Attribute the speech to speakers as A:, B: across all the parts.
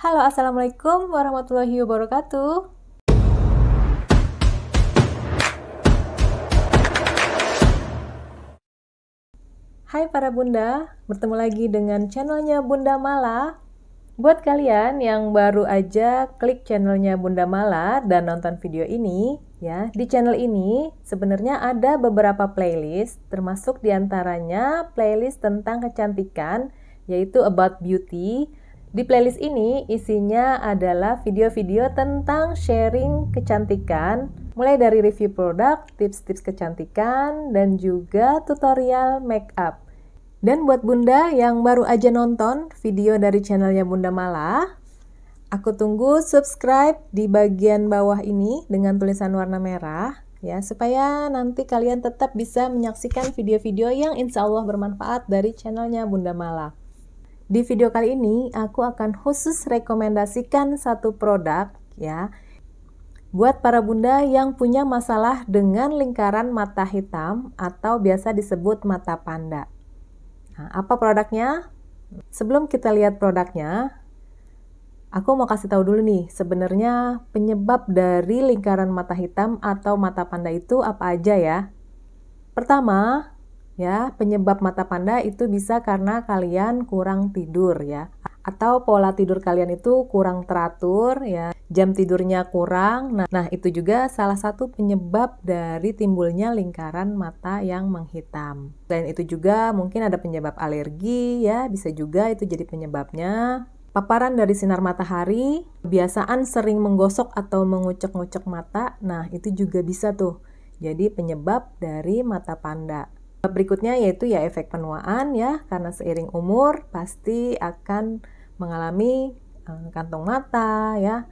A: Halo, Assalamualaikum warahmatullahi wabarakatuh. Hai para bunda, bertemu lagi dengan channelnya Bunda Mala. Buat kalian yang baru aja klik channelnya Bunda Mala dan nonton video ini, ya di channel ini sebenarnya ada beberapa playlist, termasuk diantaranya playlist tentang kecantikan, yaitu About Beauty, di playlist ini isinya adalah video-video tentang sharing kecantikan, mulai dari review produk, tips-tips kecantikan, dan juga tutorial make up. Dan buat Bunda yang baru aja nonton video dari channelnya Bunda Mala, aku tunggu subscribe di bagian bawah ini dengan tulisan warna merah ya supaya nanti kalian tetap bisa menyaksikan video-video yang insya Allah bermanfaat dari channelnya Bunda Mala. Di video kali ini aku akan khusus rekomendasikan satu produk ya. Buat para bunda yang punya masalah dengan lingkaran mata hitam atau biasa disebut mata panda. Nah, apa produknya? Sebelum kita lihat produknya, aku mau kasih tahu dulu nih, sebenarnya penyebab dari lingkaran mata hitam atau mata panda itu apa aja ya? Pertama, Ya, penyebab mata panda itu bisa karena kalian kurang tidur ya atau pola tidur kalian itu kurang teratur ya. Jam tidurnya kurang. Nah, nah itu juga salah satu penyebab dari timbulnya lingkaran mata yang menghitam. Dan itu juga mungkin ada penyebab alergi ya, bisa juga itu jadi penyebabnya. Paparan dari sinar matahari, kebiasaan sering menggosok atau mengucek-ngucek mata, nah itu juga bisa tuh jadi penyebab dari mata panda. Berikutnya yaitu ya efek penuaan ya, karena seiring umur pasti akan mengalami eh, kantong mata ya,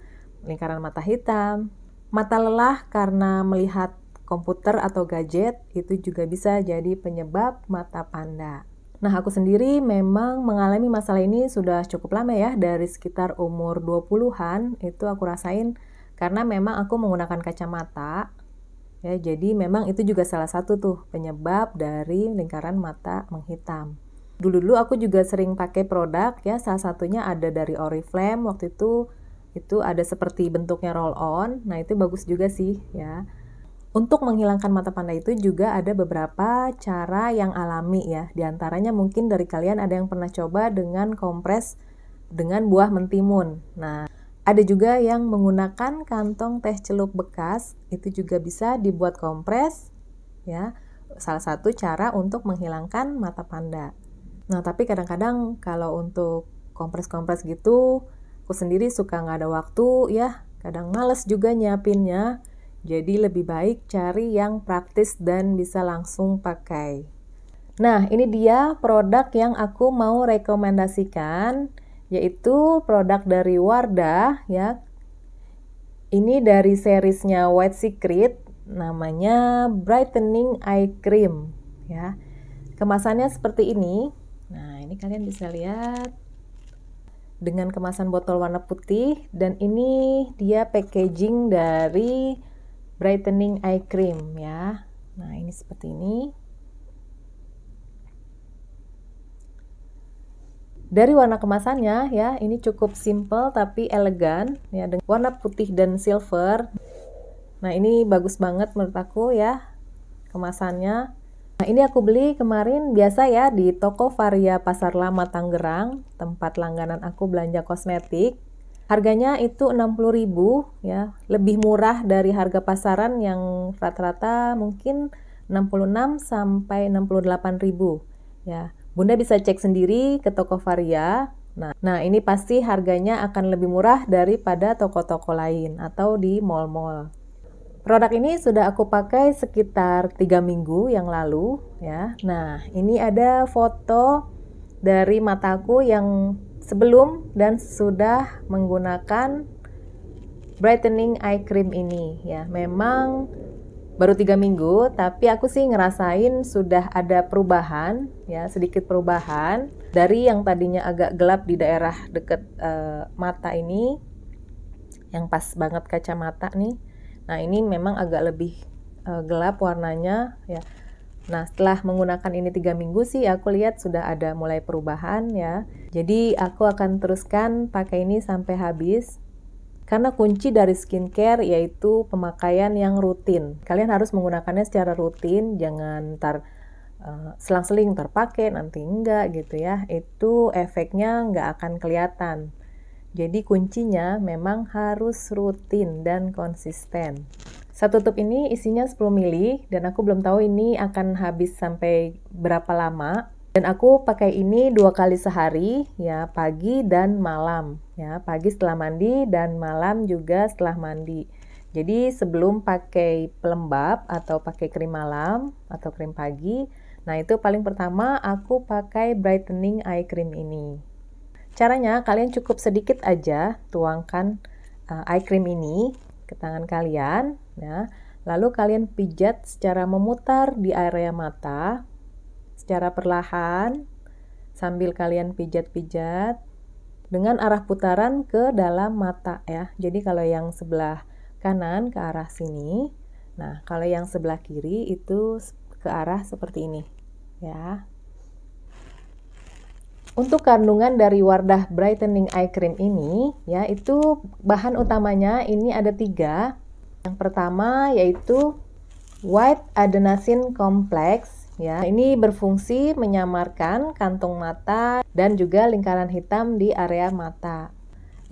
A: lingkaran mata hitam, mata lelah karena melihat komputer atau gadget itu juga bisa jadi penyebab mata panda. Nah, aku sendiri memang mengalami masalah ini sudah cukup lama ya, dari sekitar umur 20-an itu aku rasain karena memang aku menggunakan kacamata Ya, jadi memang itu juga salah satu tuh penyebab dari lingkaran mata menghitam. Dulu-dulu aku juga sering pakai produk ya, salah satunya ada dari Oriflame waktu itu itu ada seperti bentuknya roll on. Nah, itu bagus juga sih ya. Untuk menghilangkan mata panda itu juga ada beberapa cara yang alami ya. Di antaranya mungkin dari kalian ada yang pernah coba dengan kompres dengan buah mentimun. Nah, ada juga yang menggunakan kantong teh celup bekas, itu juga bisa dibuat kompres, ya. Salah satu cara untuk menghilangkan mata panda. Nah, tapi kadang-kadang kalau untuk kompres-kompres gitu, aku sendiri suka nggak ada waktu, ya. Kadang males juga nyiapinnya. Jadi lebih baik cari yang praktis dan bisa langsung pakai. Nah, ini dia produk yang aku mau rekomendasikan yaitu produk dari Wardah ya. Ini dari seriesnya White Secret namanya Brightening Eye Cream ya. Kemasannya seperti ini. Nah, ini kalian bisa lihat dengan kemasan botol warna putih dan ini dia packaging dari brightening eye cream ya. Nah, ini seperti ini. Dari warna kemasannya ya, ini cukup simple tapi elegan ya dengan warna putih dan silver. Nah, ini bagus banget menurut aku ya kemasannya. Nah, ini aku beli kemarin biasa ya di toko Varia Pasar Lama Tangerang, tempat langganan aku belanja kosmetik. Harganya itu 60.000 ya, lebih murah dari harga pasaran yang rata-rata mungkin 66 sampai 68.000 ya. Bunda bisa cek sendiri ke toko Varia. Nah, nah ini pasti harganya akan lebih murah daripada toko-toko lain atau di mall-mall. Produk ini sudah aku pakai sekitar tiga minggu yang lalu ya. Nah, ini ada foto dari mataku yang sebelum dan sudah menggunakan brightening eye cream ini ya. Memang baru tiga minggu, tapi aku sih ngerasain sudah ada perubahan, ya sedikit perubahan dari yang tadinya agak gelap di daerah deket uh, mata ini, yang pas banget kacamata nih. Nah ini memang agak lebih uh, gelap warnanya, ya. Nah setelah menggunakan ini tiga minggu sih, aku lihat sudah ada mulai perubahan ya. Jadi aku akan teruskan pakai ini sampai habis. Karena kunci dari skincare yaitu pemakaian yang rutin. Kalian harus menggunakannya secara rutin, jangan tar eh, selang-seling terpakai nanti enggak gitu ya. Itu efeknya enggak akan kelihatan. Jadi kuncinya memang harus rutin dan konsisten. Satu tutup ini isinya 10 mili dan aku belum tahu ini akan habis sampai berapa lama dan aku pakai ini dua kali sehari ya, pagi dan malam ya, pagi setelah mandi dan malam juga setelah mandi. Jadi sebelum pakai pelembab atau pakai krim malam atau krim pagi, nah itu paling pertama aku pakai brightening eye cream ini. Caranya kalian cukup sedikit aja tuangkan uh, eye cream ini ke tangan kalian ya. Lalu kalian pijat secara memutar di area mata secara perlahan sambil kalian pijat-pijat dengan arah putaran ke dalam mata ya. Jadi kalau yang sebelah kanan ke arah sini. Nah, kalau yang sebelah kiri itu ke arah seperti ini ya. Untuk kandungan dari Wardah Brightening Eye Cream ini, ya itu bahan utamanya ini ada tiga. Yang pertama yaitu White Adenosine Complex ya. Nah, ini berfungsi menyamarkan kantung mata dan juga lingkaran hitam di area mata.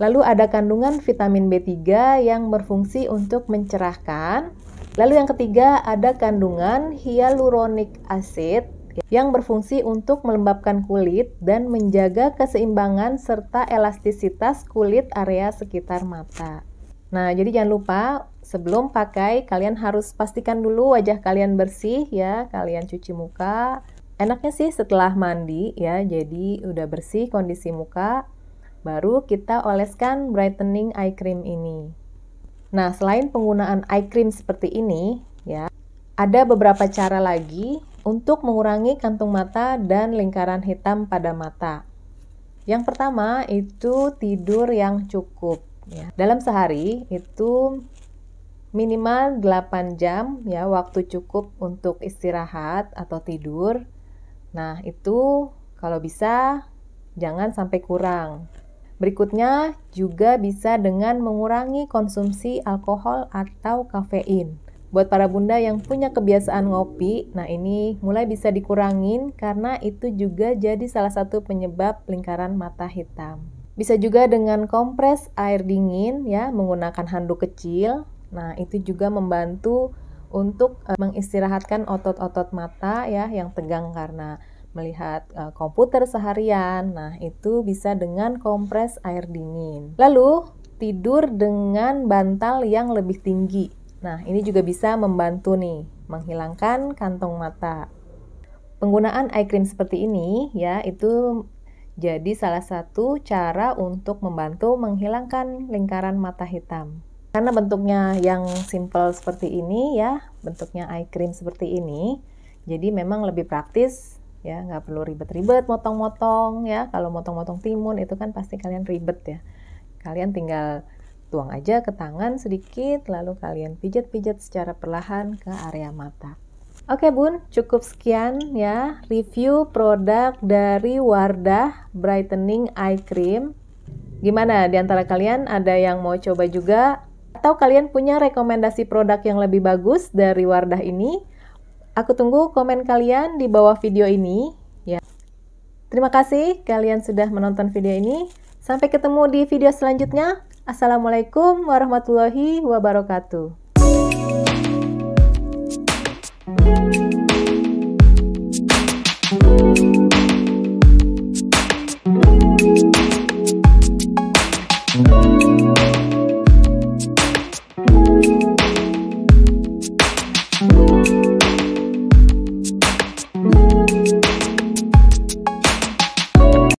A: Lalu ada kandungan vitamin B3 yang berfungsi untuk mencerahkan. Lalu yang ketiga ada kandungan hyaluronic acid yang berfungsi untuk melembabkan kulit dan menjaga keseimbangan serta elastisitas kulit area sekitar mata. Nah, jadi jangan lupa sebelum pakai kalian harus pastikan dulu wajah kalian bersih ya, kalian cuci muka. Enaknya sih setelah mandi ya, jadi udah bersih kondisi muka, baru kita oleskan brightening eye cream ini. Nah, selain penggunaan eye cream seperti ini ya, ada beberapa cara lagi untuk mengurangi kantung mata dan lingkaran hitam pada mata. Yang pertama itu tidur yang cukup Ya. Dalam sehari itu minimal 8 jam ya waktu cukup untuk istirahat atau tidur. Nah, itu kalau bisa jangan sampai kurang. Berikutnya juga bisa dengan mengurangi konsumsi alkohol atau kafein. Buat para bunda yang punya kebiasaan ngopi, nah ini mulai bisa dikurangin karena itu juga jadi salah satu penyebab lingkaran mata hitam. Bisa juga dengan kompres air dingin ya menggunakan handuk kecil. Nah, itu juga membantu untuk uh, mengistirahatkan otot-otot mata ya yang tegang karena melihat uh, komputer seharian. Nah, itu bisa dengan kompres air dingin. Lalu, tidur dengan bantal yang lebih tinggi. Nah, ini juga bisa membantu nih menghilangkan kantong mata. Penggunaan eye cream seperti ini ya itu jadi salah satu cara untuk membantu menghilangkan lingkaran mata hitam. Karena bentuknya yang simple seperti ini ya, bentuknya eye cream seperti ini, jadi memang lebih praktis ya, nggak perlu ribet-ribet motong-motong ya. Kalau motong-motong timun itu kan pasti kalian ribet ya. Kalian tinggal tuang aja ke tangan sedikit, lalu kalian pijat-pijat secara perlahan ke area mata. Oke Bun, cukup sekian ya review produk dari Wardah Brightening Eye Cream. Gimana di antara kalian ada yang mau coba juga atau kalian punya rekomendasi produk yang lebih bagus dari Wardah ini? Aku tunggu komen kalian di bawah video ini ya. Terima kasih kalian sudah menonton video ini. Sampai ketemu di video selanjutnya. Assalamualaikum warahmatullahi wabarakatuh.